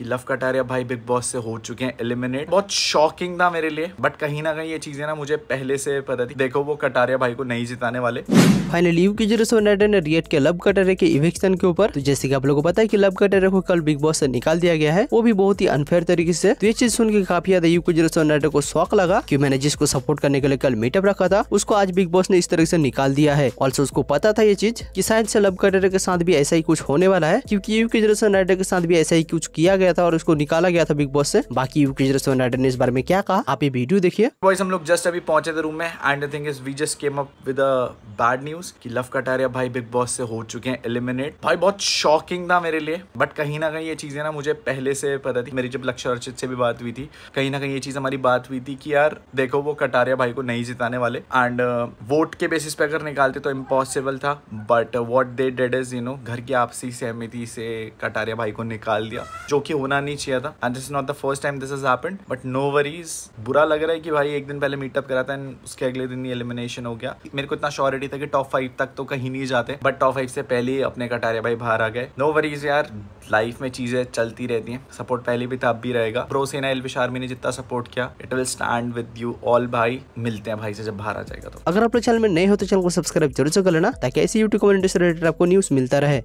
कि लव कटारिया भाई Bigg boss से हो चुके हैं एलिमिनेट बहुत शॉकिंग था मेरे लिए बट कहीं ना कहीं ये चीजें ना मुझे पहले से पता थी देखो वो कटारिया भाई को नहीं जिताने वाले फाइनली यू की ने रियट के लव कटारिया के इवेक्शन के ऊपर तो जैसे कि आप लोगों को पता है कि लव कटारिया को कल बिग बॉस से निकाल दिया गया है वो भी बहुत ही अनफेयर तरीके से तो ये चीज सुन के काफी ज्यादा यू की को शौक लगा की मैंने जिसको सपोर्ट करने के लिए कल मीटअप रखा था उसको आज बिग बॉस ने इस तरह से निकाल दिया है ऑल्सो उसको पता था ये चीज की शायद से लव कटारिया के साथ भी ऐसा ही कुछ होने वाला है क्यूँकी यू की के साथ भी ऐसा ही कुछ किया गया गया था और उसको निकाला गया था बिग बॉस से बाकी यूकेश रेस्टोरेंट ने इस बारे में क्या कहा आप ये वीडियो देखिए हम लोग जस्ट अभी पहुंचे थे रूम में and thing is we just came up with bad news कि लव कटारिया भाई बिग बॉस से हो चुके हैं एलिमिनेट भाई बहुत शॉकिंग था मेरे लिए बट कहीं ना कहीं ये चीजें ना मुझे पहले से पता थी मेरी जब लक्ष्य अर्चित से भी बात हुई थी कहीं ना कहीं ये चीज हमारी बात हुई थी कि यार देखो वो कटारिया भाई को नहीं जिताने वाले एंड वोट uh, के बेसिस पे अगर निकालते तो इम्पॉसिबल था but what they did is you know घर की आपसी सहमति से कटारिया भाई को निकाल दिया जो कि होना नहीं चाहिए था and this not the first time this is happen but no worries बुरा लग रहा है कि भाई एक दिन पहले मीटअप करा था एंड उसके अगले दिन ही एलिमिनेशन हो गया मेरे को इतना श्योरिटी था कि टॉप फाइव तक तो कहीं नहीं जाते बट टॉप फाइव से पहले ही अपने कटारे भाई बाहर आ गए नो वरीज यार लाइफ में चीजें चलती रहती हैं सपोर्ट पहले भी था अब भी रहेगा प्रोसेना एल आर्मी ने जितना सपोर्ट किया it will stand with you all भाई मिलते हैं भाई से जब बाहर आ जाएगा तो अगर आप चैनल में नए हो तो चैनल को सब्सक्राइब जरूर से कर लेना ताकि ऐसी यूट्यूब कमेंट से रिलेटेड आपको न्यूज मिलता रहे